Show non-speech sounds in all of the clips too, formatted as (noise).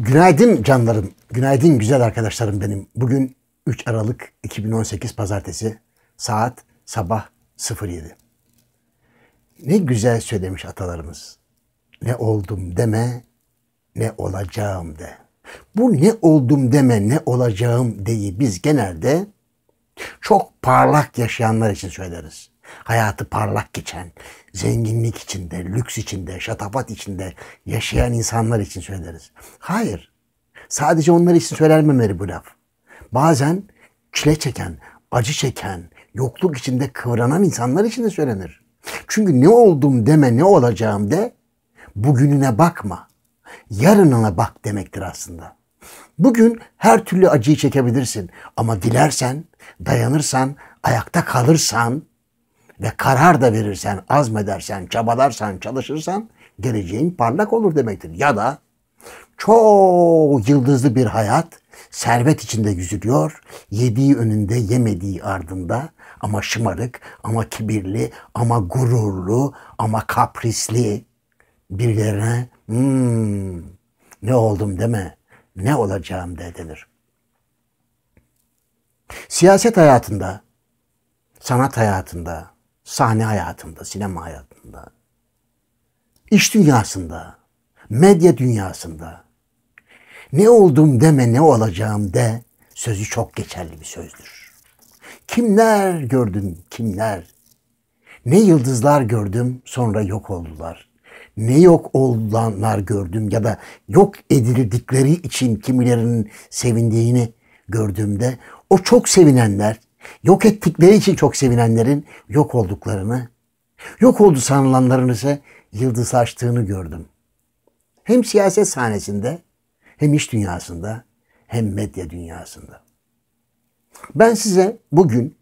Günaydın canlarım, günaydın güzel arkadaşlarım benim. Bugün 3 Aralık 2018 Pazartesi saat sabah 07. Ne güzel söylemiş atalarımız. Ne oldum deme, ne olacağım de. Bu ne oldum deme, ne olacağım deyi biz genelde çok parlak yaşayanlar için söyleriz hayatı parlak geçen, zenginlik içinde, lüks içinde, şatafat içinde yaşayan insanlar için söyleriz. Hayır. Sadece onlar için söylenmemeli bu laf. Bazen çile çeken, acı çeken, yokluk içinde kıvranan insanlar için de söylenir. Çünkü ne oldum deme, ne olacağım de, bugününe bakma. Yarınına bak demektir aslında. Bugün her türlü acıyı çekebilirsin ama dilersen, dayanırsan, ayakta kalırsan ve karar da verirsen, azmedersen, çabalarsan, çalışırsan geleceğin parlak olur demektir. Ya da çok yıldızlı bir hayat servet içinde yüzülüyor, yediği önünde yemediği ardında ama şımarık, ama kibirli, ama gururlu, ama kaprisli birilerine hmm, ne oldum deme, ne olacağım de denir. Siyaset hayatında, sanat hayatında, Sahne hayatında, sinema hayatında, iş dünyasında, medya dünyasında. Ne oldum deme ne olacağım de sözü çok geçerli bir sözdür. Kimler gördüm, kimler? Ne yıldızlar gördüm sonra yok oldular. Ne yok olanlar gördüm ya da yok edildikleri için kimilerinin sevindiğini gördüğümde o çok sevinenler Yok ettikleri için çok sevinenlerin yok olduklarını, yok oldu sanılanların ise yıldız yıldızlaştığını gördüm. Hem siyaset sahnesinde, hem iş dünyasında, hem medya dünyasında. Ben size bugün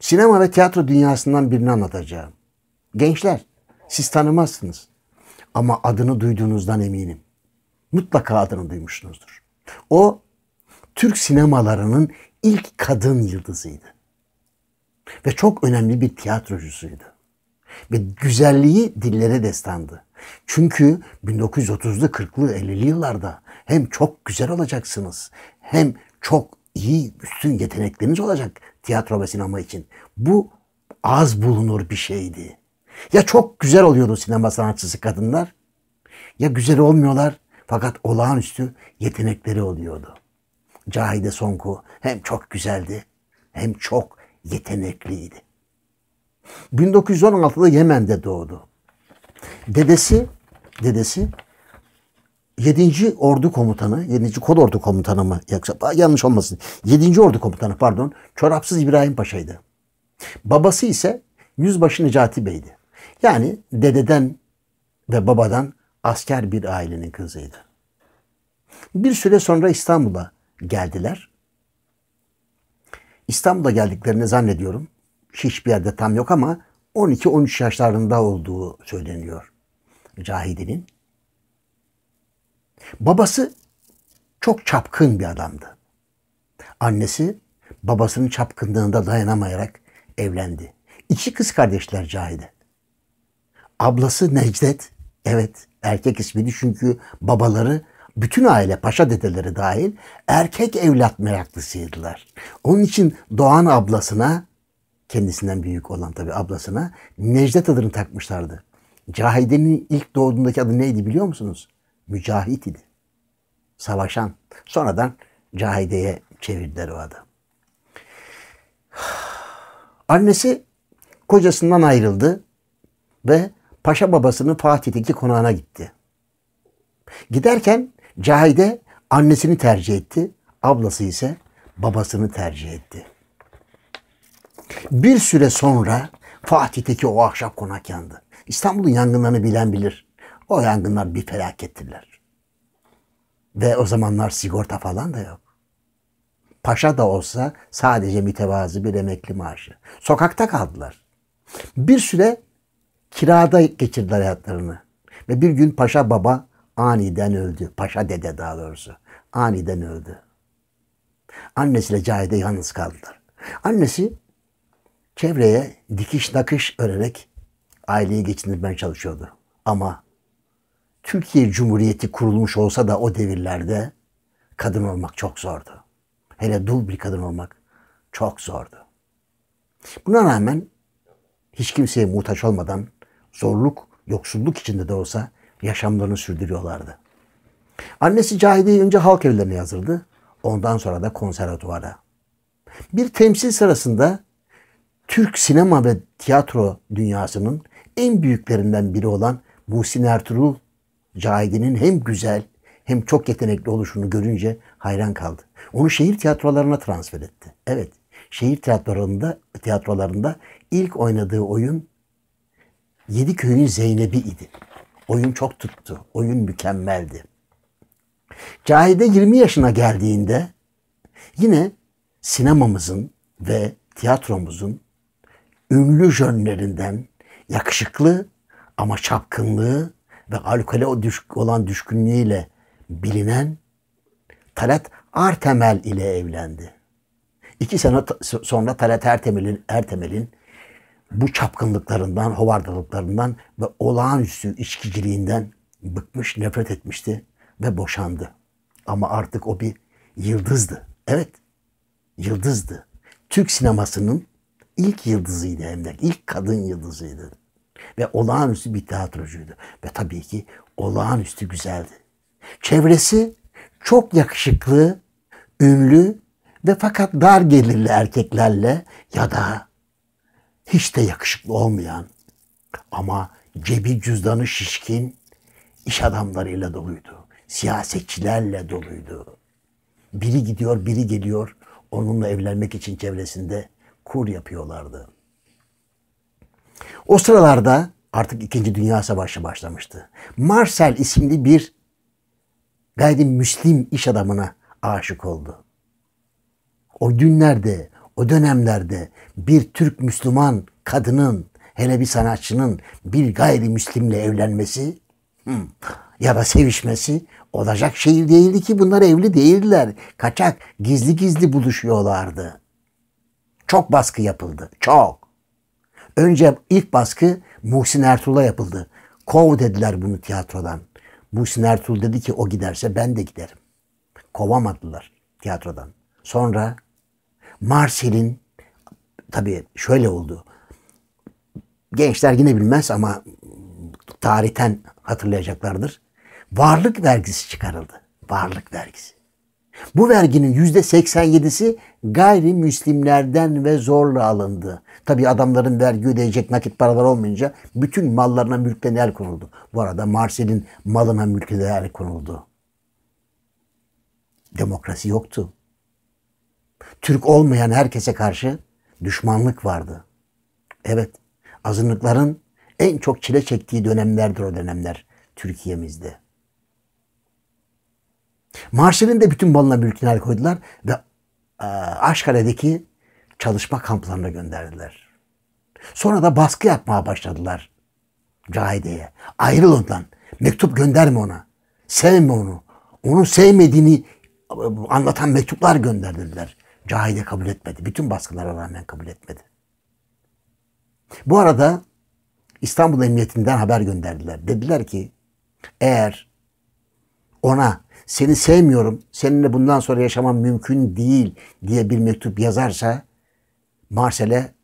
sinema ve tiyatro dünyasından birini anlatacağım. Gençler, siz tanımazsınız. Ama adını duyduğunuzdan eminim. Mutlaka adını duymuşsunuzdur. O Türk sinemalarının ilk kadın yıldızıydı. Ve çok önemli bir tiyatrocusuydu. Ve güzelliği dillere destandı. Çünkü 1930'lu 40'lı 50'li yıllarda hem çok güzel olacaksınız hem çok iyi üstün yetenekleriniz olacak tiyatro ve sinema için. Bu az bulunur bir şeydi. Ya çok güzel oluyordu sinema sanatçısı kadınlar ya güzel olmuyorlar fakat olağanüstü yetenekleri oluyordu. Cahide Sonku hem çok güzeldi hem çok yetenekliydi. 1916'da Yemen'de doğdu. Dedesi, dedesi 7. Ordu Komutanı, 7. Kod Ordu Komutanı mı? Yanlış olmasın. 7. Ordu Komutanı pardon. Çorapsız İbrahim Paşa'ydı. Babası ise Yüzbaşı Necati Bey'di. Yani dededen ve babadan asker bir ailenin kızıydı. Bir süre sonra İstanbul'a geldiler. İstanbul'a geldiklerini zannediyorum. Hiçbir yerde tam yok ama 12-13 yaşlarında olduğu söyleniyor Cahidi'nin. Babası çok çapkın bir adamdı. Annesi babasının çapkınlığında dayanamayarak evlendi. İki kız kardeşler Cahide. Ablası Necdet, evet erkek ismiydi çünkü babaları bütün aile paşa dedeleri dahil erkek evlat meraklısıydılar. Onun için Doğan ablasına kendisinden büyük olan tabi ablasına Necdet adını takmışlardı. Cahide'nin ilk doğduğundaki adı neydi biliyor musunuz? Mücahit idi. Savaşan. Sonradan Cahide'ye çevirdiler o adı. (sighs) Annesi kocasından ayrıldı ve paşa babasının Fatih'teki konağına gitti. Giderken Cahide annesini tercih etti. Ablası ise babasını tercih etti. Bir süre sonra Fatih'teki o ahşap konak yandı. İstanbul'un yangınlarını bilen bilir. O yangınlar bir felakettirler. Ve o zamanlar sigorta falan da yok. Paşa da olsa sadece mütevazı bir emekli maaşı. Sokakta kaldılar. Bir süre kirada geçirdiler hayatlarını. Ve bir gün Paşa Baba Aniden öldü. Paşa dede daha doğrusu. Aniden öldü. Annesiyle Cahide yalnız kaldılar. Annesi çevreye dikiş nakış örerek aileyi geçindirmeye çalışıyordu. Ama Türkiye Cumhuriyeti kurulmuş olsa da o devirlerde kadın olmak çok zordu. Hele dul bir kadın olmak çok zordu. Buna rağmen hiç kimseye muhtaç olmadan zorluk, yoksulluk içinde de olsa yaşamlarını sürdürüyorlardı. Annesi Cahide'yi önce halk evlerine yazdırdı. Ondan sonra da konservatuvara. Bir temsil sırasında Türk sinema ve tiyatro dünyasının en büyüklerinden biri olan Muhsin Ertuğrul Cahide'nin hem güzel hem çok yetenekli oluşunu görünce hayran kaldı. Onu şehir tiyatrolarına transfer etti. Evet, şehir tiyatrolarında tiyatrolarında ilk oynadığı oyun Yedi Köyün Zeynepi idi. Oyun çok tuttu. Oyun mükemmeldi. Cahide 20 yaşına geldiğinde yine sinemamızın ve tiyatromuzun ünlü jönlerinden yakışıklı ama çapkınlığı ve alkole düşk olan düşkünlüğüyle bilinen Talat Artemel ile evlendi. İki sene sonra Talat Ertemel'in Ertemel'in bu çapkınlıklarından, hovardalıklarından ve olağanüstü içkiciliğinden bıkmış, nefret etmişti ve boşandı. Ama artık o bir yıldızdı. Evet, yıldızdı. Türk sinemasının ilk yıldızıydı hem de ilk kadın yıldızıydı. Ve olağanüstü bir tiyatrocuydu. Ve tabii ki olağanüstü güzeldi. Çevresi çok yakışıklı, ünlü ve fakat dar gelirli erkeklerle ya da hiç de yakışıklı olmayan ama cebi cüzdanı şişkin iş adamlarıyla doluydu. Siyasetçilerle doluydu. Biri gidiyor, biri geliyor. Onunla evlenmek için çevresinde kur yapıyorlardı. O sıralarda artık İkinci Dünya Savaşı başlamıştı. Marcel isimli bir gayrimüslim iş adamına aşık oldu. O günlerde o dönemlerde bir Türk Müslüman kadının hele bir sanatçının bir gayrimüslimle evlenmesi ya da sevişmesi olacak şey değildi ki bunlar evli değildiler. Kaçak gizli gizli buluşuyorlardı. Çok baskı yapıldı. Çok. Önce ilk baskı Muhsin Ertuğrul'a yapıldı. Kov dediler bunu tiyatrodan. Muhsin Ertuğrul dedi ki o giderse ben de giderim. Kovamadılar tiyatrodan. Sonra Marsel'in tabii şöyle oldu. Gençler yine bilmez ama tarihten hatırlayacaklardır. Varlık vergisi çıkarıldı. Varlık vergisi. Bu verginin yüzde 87'si gayrimüslimlerden ve zorla alındı. Tabi adamların vergi ödeyecek nakit paralar olmayınca bütün mallarına mülklerine el konuldu. Bu arada Marsel'in malına mülklerine el konuldu. Demokrasi yoktu. Türk olmayan herkese karşı düşmanlık vardı. Evet, azınlıkların en çok çile çektiği dönemlerdir o dönemler Türkiye'mizde. Marşal'in de bütün malına mülküne koydular ve e, Aşkale'deki çalışma kamplarına gönderdiler. Sonra da baskı yapmaya başladılar Cahide'ye. Ayrıl ondan. Mektup gönderme ona. Sevme onu. Onu sevmediğini e, anlatan mektuplar gönderdiler. Cahide kabul etmedi. Bütün baskılara rağmen kabul etmedi. Bu arada İstanbul Emniyetinden haber gönderdiler. Dediler ki eğer ona seni sevmiyorum, seninle bundan sonra yaşamam mümkün değil diye bir mektup yazarsa Marsel'e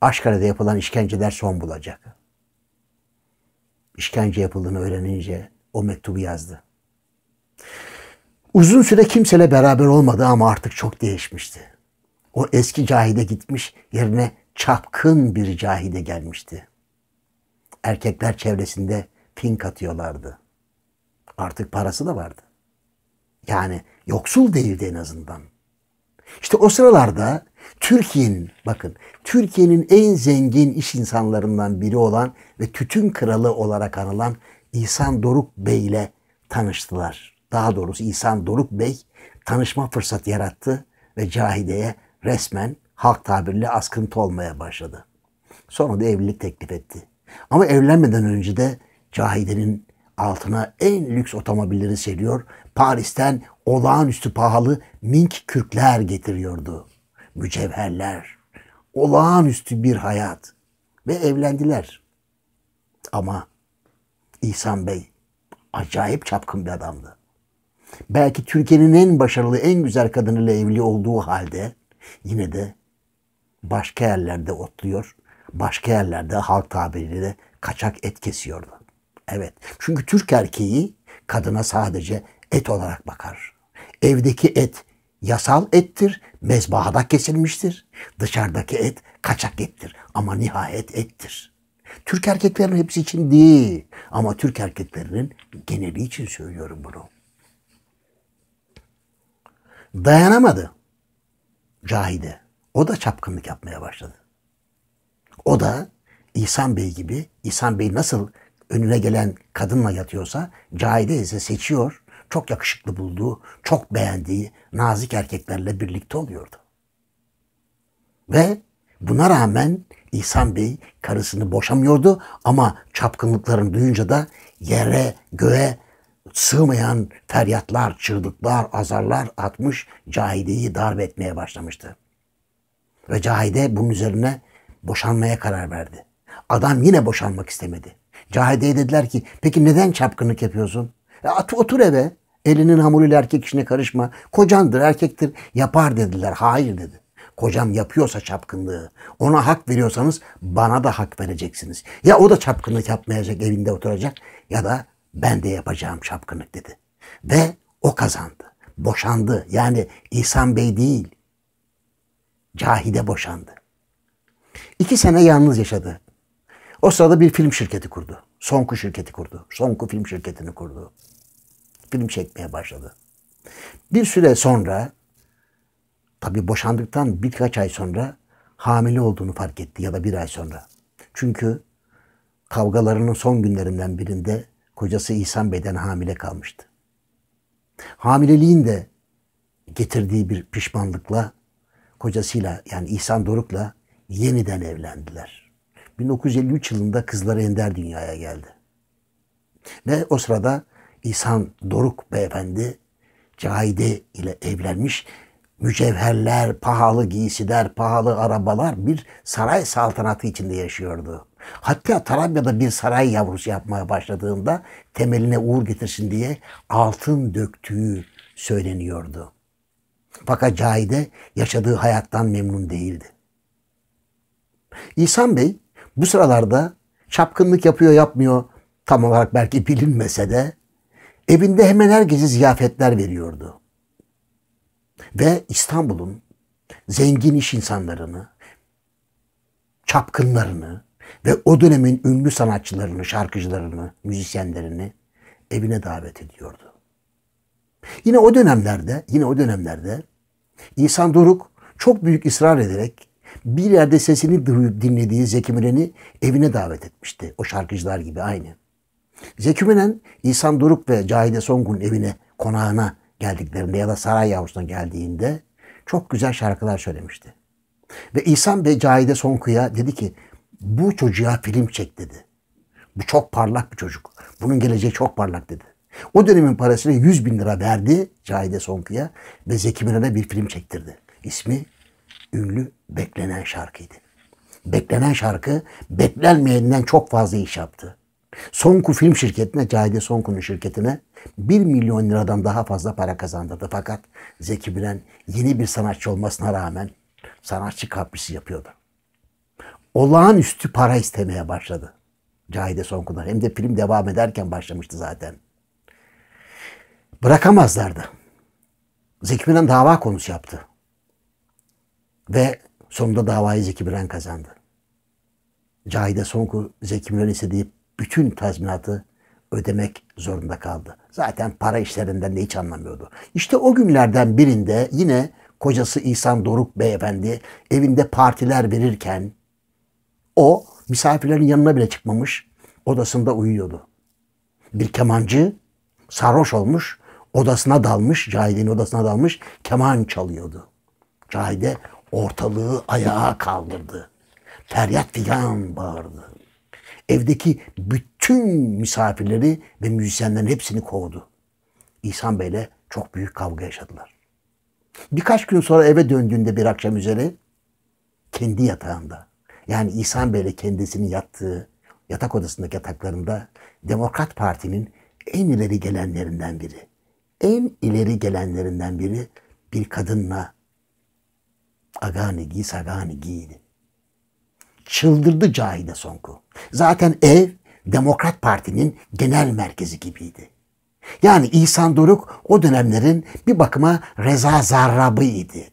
Aşkale'de yapılan işkenceler son bulacak. İşkence yapıldığını öğrenince o mektubu yazdı. Uzun süre kimseyle beraber olmadı ama artık çok değişmişti. O eski cahide gitmiş yerine çapkın bir cahide gelmişti. Erkekler çevresinde pin katıyorlardı. Artık parası da vardı. Yani yoksul değildi en azından. İşte o sıralarda Türkiye'nin bakın Türkiye'nin en zengin iş insanlarından biri olan ve tütün kralı olarak anılan İhsan Doruk Bey ile tanıştılar daha doğrusu İhsan Doruk Bey tanışma fırsatı yarattı ve Cahide'ye resmen halk tabirle askıntı olmaya başladı. Sonra da evlilik teklif etti. Ama evlenmeden önce de Cahide'nin altına en lüks otomobilleri seriyor, Paris'ten olağanüstü pahalı mink kürkler getiriyordu. Mücevherler, olağanüstü bir hayat ve evlendiler. Ama İhsan Bey acayip çapkın bir adamdı belki Türkiye'nin en başarılı, en güzel kadınıyla evli olduğu halde yine de başka yerlerde otluyor, başka yerlerde halk tabiriyle kaçak et kesiyordu. Evet, çünkü Türk erkeği kadına sadece et olarak bakar. Evdeki et yasal ettir, mezbahada kesilmiştir. Dışarıdaki et kaçak ettir ama nihayet ettir. Türk erkeklerinin hepsi için değil ama Türk erkeklerinin geneli için söylüyorum bunu dayanamadı Cahide. O da çapkınlık yapmaya başladı. O da İhsan Bey gibi, İhsan Bey nasıl önüne gelen kadınla yatıyorsa Cahide ise seçiyor, çok yakışıklı bulduğu, çok beğendiği nazik erkeklerle birlikte oluyordu. Ve buna rağmen İhsan Bey karısını boşamıyordu ama çapkınlıklarını duyunca da yere, göğe sığmayan feryatlar, çığlıklar, azarlar atmış Cahide'yi darp etmeye başlamıştı. Ve Cahide bunun üzerine boşanmaya karar verdi. Adam yine boşanmak istemedi. Cahide'ye dediler ki peki neden çapkınlık yapıyorsun? E, at, otur eve elinin hamuruyla erkek işine karışma. Kocandır erkektir yapar dediler. Hayır dedi. Kocam yapıyorsa çapkınlığı ona hak veriyorsanız bana da hak vereceksiniz. Ya o da çapkınlık yapmayacak evinde oturacak ya da ben de yapacağım çapkınlık dedi. Ve o kazandı. Boşandı. Yani İhsan Bey değil. Cahide boşandı. İki sene yalnız yaşadı. O sırada bir film şirketi kurdu. Sonku şirketi kurdu. Sonku film şirketini kurdu. Film çekmeye başladı. Bir süre sonra tabi boşandıktan birkaç ay sonra hamile olduğunu fark etti ya da bir ay sonra. Çünkü kavgalarının son günlerinden birinde kocası İhsan Bey'den hamile kalmıştı. Hamileliğin de getirdiği bir pişmanlıkla kocasıyla yani İhsan Doruk'la yeniden evlendiler. 1953 yılında kızları Ender dünyaya geldi. Ve o sırada İhsan Doruk beyefendi Cahide ile evlenmiş. Mücevherler, pahalı giysiler, pahalı arabalar bir saray saltanatı içinde yaşıyordu. Hatta Tarabya'da bir saray yavrusu yapmaya başladığında temeline uğur getirsin diye altın döktüğü söyleniyordu. Fakat Cahide yaşadığı hayattan memnun değildi. İhsan Bey bu sıralarda çapkınlık yapıyor yapmıyor tam olarak belki bilinmese de evinde hemen herkese ziyafetler veriyordu. Ve İstanbul'un zengin iş insanlarını, çapkınlarını, ve o dönemin ünlü sanatçılarını, şarkıcılarını, müzisyenlerini evine davet ediyordu. Yine o dönemlerde, yine o dönemlerde İhsan Doruk çok büyük ısrar ederek bir yerde sesini duyup dinlediği Zeki Müren'i evine davet etmişti. O şarkıcılar gibi aynı. Zeki Müren, İhsan Doruk ve Cahide Songun evine, konağına geldiklerinde ya da saray yavrusuna geldiğinde çok güzel şarkılar söylemişti. Ve İhsan ve Cahide Sonku'ya dedi ki bu çocuğa film çek dedi. Bu çok parlak bir çocuk. Bunun geleceği çok parlak dedi. O dönemin parasını 100 bin lira verdi Cahide Sonku'ya ve Zeki Müren'e bir film çektirdi. İsmi ünlü Beklenen Şarkı'ydı. Beklenen şarkı beklenmeyenden çok fazla iş yaptı. Sonku film şirketine, Cahide Sonku'nun şirketine 1 milyon liradan daha fazla para kazandırdı. Fakat Zeki Müren yeni bir sanatçı olmasına rağmen sanatçı kaprisi yapıyordu olağanüstü para istemeye başladı. Cahide Sonkunar. Hem de film devam ederken başlamıştı zaten. Bırakamazlardı. Zeki Müren dava konusu yaptı. Ve sonunda davayı Zeki Müren kazandı. Cahide Sonku Zeki Müren istediği bütün tazminatı ödemek zorunda kaldı. Zaten para işlerinden de hiç anlamıyordu. İşte o günlerden birinde yine kocası İhsan Doruk Beyefendi evinde partiler verirken o misafirlerin yanına bile çıkmamış. Odasında uyuyordu. Bir kemancı sarhoş olmuş. Odasına dalmış. Cahide'nin odasına dalmış. Keman çalıyordu. Cahide ortalığı ayağa kaldırdı. Feryat figan bağırdı. Evdeki bütün misafirleri ve müzisyenlerin hepsini kovdu. İhsan Bey'le çok büyük kavga yaşadılar. Birkaç gün sonra eve döndüğünde bir akşam üzeri kendi yatağında yani İhsan Bey'le kendisinin yattığı yatak odasındaki yataklarında Demokrat Parti'nin en ileri gelenlerinden biri. En ileri gelenlerinden biri bir kadınla Agani giy Sagani giydi. Çıldırdı Cahide Sonku. Zaten ev Demokrat Parti'nin genel merkezi gibiydi. Yani İhsan Doruk o dönemlerin bir bakıma Reza Zarrabı idi.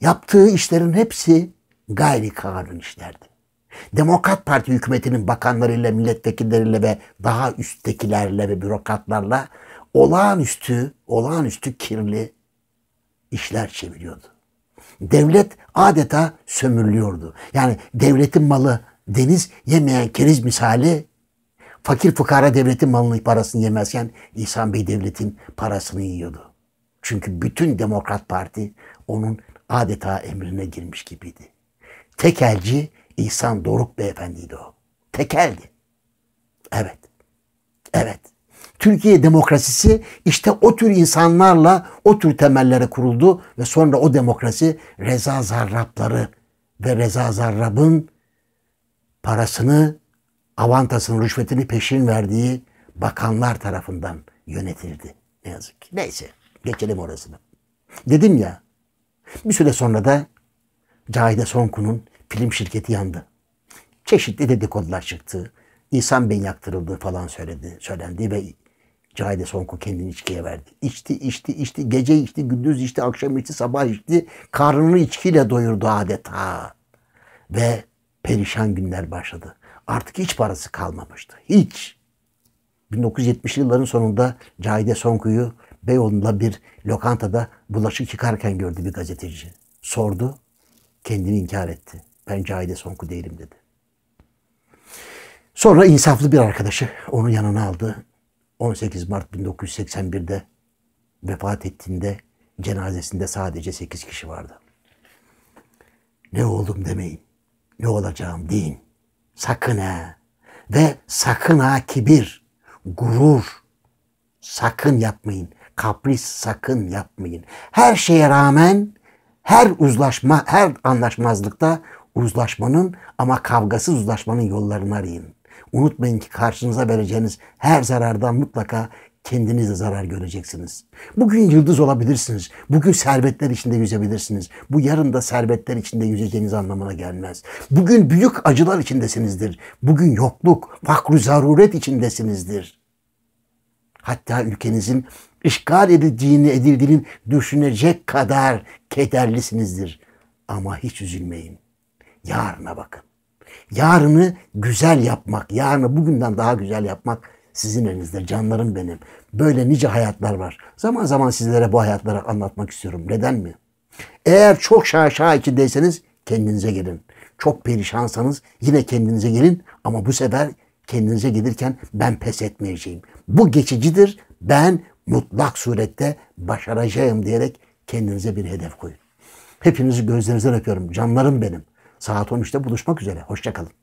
Yaptığı işlerin hepsi gayri kanun işlerdi. Demokrat Parti hükümetinin bakanlarıyla, milletvekilleriyle ve daha üsttekilerle ve bürokratlarla olağanüstü, olağanüstü kirli işler çeviriyordu. Devlet adeta sömürülüyordu. Yani devletin malı deniz yemeyen keriz misali fakir fukara devletin malını parasını yemezken İhsan Bey devletin parasını yiyordu. Çünkü bütün Demokrat Parti onun adeta emrine girmiş gibiydi tekelci İhsan Doruk beyefendiydi o. Tekeldi. Evet. Evet. Türkiye demokrasisi işte o tür insanlarla o tür temellere kuruldu ve sonra o demokrasi Reza Zarrabları ve Reza Zarrab'ın parasını, avantasını, rüşvetini peşin verdiği bakanlar tarafından yönetildi. Ne yazık ki. Neyse geçelim orasını. Dedim ya bir süre sonra da Cahide Sonkun'un film şirketi yandı. Çeşitli dedikodular çıktı. İhsan Bey yaktırıldı falan söyledi, söylendi ve Cahide Sonku kendini içkiye verdi. İçti, içti, içti. Gece içti, gündüz içti, akşam içti, sabah içti. Karnını içkiyle doyurdu adeta. Ve perişan günler başladı. Artık hiç parası kalmamıştı. Hiç. 1970'li yılların sonunda Cahide Sonku'yu Beyoğlu'nda bir lokantada bulaşık yıkarken gördü bir gazeteci. Sordu kendini inkar etti. Ben Cahide Sonku değilim dedi. Sonra insaflı bir arkadaşı onu yanına aldı. 18 Mart 1981'de vefat ettiğinde cenazesinde sadece 8 kişi vardı. Ne oldum demeyin. Ne olacağım deyin. Sakın ha. Ve sakın ha kibir, gurur. Sakın yapmayın. Kapris sakın yapmayın. Her şeye rağmen her uzlaşma, her anlaşmazlıkta uzlaşmanın ama kavgasız uzlaşmanın yollarını arayın. Unutmayın ki karşınıza vereceğiniz her zarardan mutlaka kendiniz de zarar göreceksiniz. Bugün yıldız olabilirsiniz. Bugün servetler içinde yüzebilirsiniz. Bu yarın da servetler içinde yüzeceğiniz anlamına gelmez. Bugün büyük acılar içindesinizdir. Bugün yokluk, fakru zaruret içindesinizdir. Hatta ülkenizin işgal edildiğini edildiğini düşünecek kadar kederlisinizdir. Ama hiç üzülmeyin. Yarına bakın. Yarını güzel yapmak, yarını bugünden daha güzel yapmak sizin elinizde canlarım benim. Böyle nice hayatlar var. Zaman zaman sizlere bu hayatları anlatmak istiyorum. Neden mi? Eğer çok şaşa içindeyseniz kendinize gelin. Çok perişansanız yine kendinize gelin ama bu sefer kendinize gelirken ben pes etmeyeceğim. Bu geçicidir. Ben mutlak surette başaracağım diyerek kendinize bir hedef koyun. Hepinizi gözlerinizden öpüyorum. Canlarım benim. Saat 13'te buluşmak üzere. Hoşçakalın.